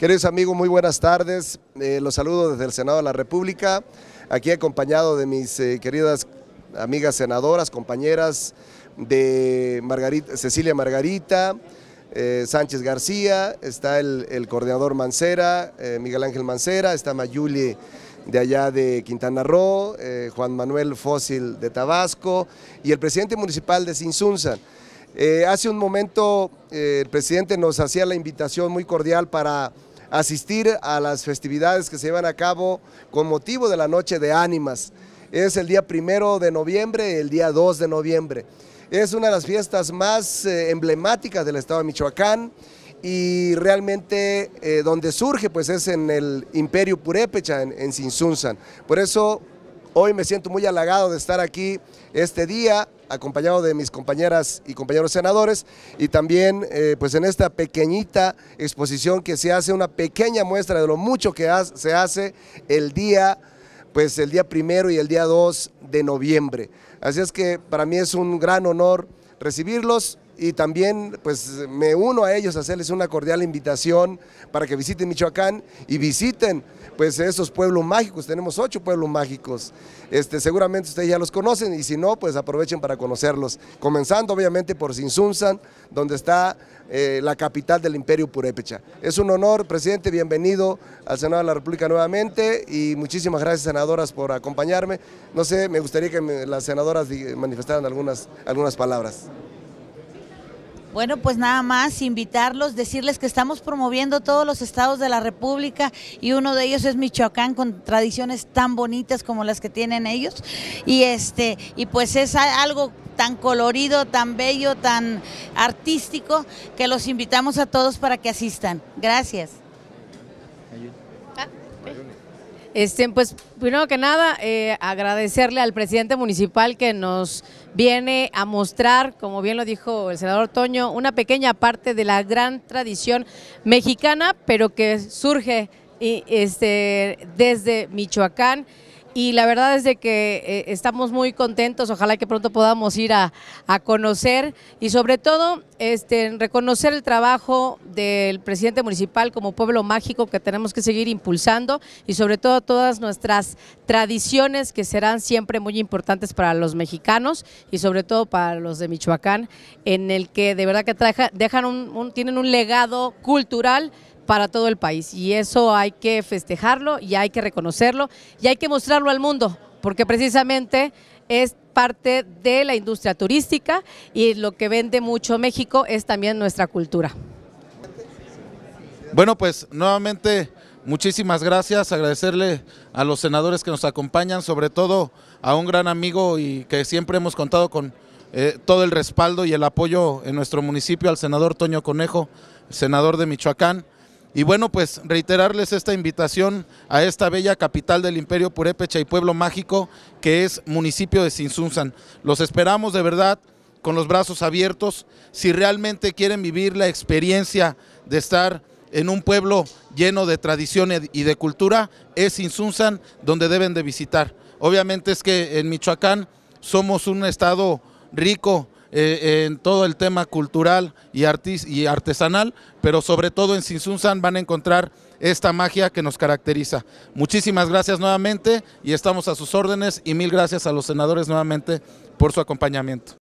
Queridos amigos, muy buenas tardes. Eh, los saludo desde el Senado de la República, aquí acompañado de mis eh, queridas amigas senadoras, compañeras de Cecilia Margarita, eh, Sánchez García, está el, coordinador Mancera, Miguel Ángel Mancera, está Mayuli de allá de Quintana Roo, Juan Manuel Fósil de Tabasco y el presidente municipal de Sinsunzan. hace un momento el presidente nos hacía la invitación muy cordial para asistir a las festividades que se llevan a cabo con motivo de la Noche de Ánimas. Es el día primero de noviembre, el día 2 de noviembre. Es una de las fiestas más eh, emblemáticas del estado de Michoacán y realmente eh, donde surge pues es en el imperio purépecha, en, en Por eso hoy me siento muy halagado de estar aquí este día acompañado de mis compañeras y compañeros senadores y también eh, pues en esta pequeñita exposición que se hace, una pequeña muestra de lo mucho que se hace el día pues el día primero y el día 2 de noviembre. Así es que para mí es un gran honor recibirlos, y también pues me uno a ellos a hacerles una cordial invitación para que visiten Michoacán y visiten pues esos pueblos mágicos, tenemos ocho pueblos mágicos, este, seguramente ustedes ya los conocen y si no pues aprovechen para conocerlos, comenzando obviamente por Sinsunzan, donde está eh, la capital del imperio Purépecha. Es un honor, presidente, bienvenido al Senado de la República nuevamente y muchísimas gracias senadoras por acompañarme, no sé, me gustaría que las senadoras manifestaran algunas, algunas palabras. Bueno, pues nada más invitarlos, decirles que estamos promoviendo todos los estados de la República y uno de ellos es Michoacán con tradiciones tan bonitas como las que tienen ellos y este y pues es algo tan colorido, tan bello, tan artístico que los invitamos a todos para que asistan. Gracias. Ah, este, pues primero que nada, eh, agradecerle al presidente municipal que nos viene a mostrar, como bien lo dijo el senador Toño, una pequeña parte de la gran tradición mexicana, pero que surge este, desde Michoacán y la verdad es de que eh, estamos muy contentos, ojalá que pronto podamos ir a, conocer y sobre todo este, reconocer el trabajo del presidente municipal como pueblo mágico que tenemos que seguir impulsando y sobre todo todas nuestras tradiciones que serán siempre muy importantes para los mexicanos y sobre todo para los de Michoacán, en el que de verdad que dejan un, tienen un legado cultural para todo el país y eso hay que festejarlo y hay que reconocerlo y hay que mostrarlo al mundo porque precisamente es parte de la industria turística y lo que vende mucho México es también nuestra cultura. Bueno, pues nuevamente muchísimas gracias, agradecerle a los senadores que nos acompañan, sobre todo a un gran amigo y que siempre hemos contado con eh, todo el respaldo y el apoyo en nuestro municipio, al senador Toño Conejo, senador de Michoacán. Y bueno, pues reiterarles esta invitación a esta bella capital del Imperio Purépecha y Pueblo Mágico, que es municipio de Sinsunsan. Los esperamos de verdad con los brazos abiertos. Si realmente quieren vivir la experiencia de estar en un pueblo lleno de tradición y de cultura, es Sinsunsan donde deben de visitar. Obviamente es que en Michoacán somos un estado rico eh, en todo el tema cultural y, y artesanal, pero sobre todo en Sinsunsan van a encontrar esta magia que nos caracteriza. Muchísimas gracias nuevamente y estamos a sus órdenes y mil gracias a los senadores nuevamente por su acompañamiento.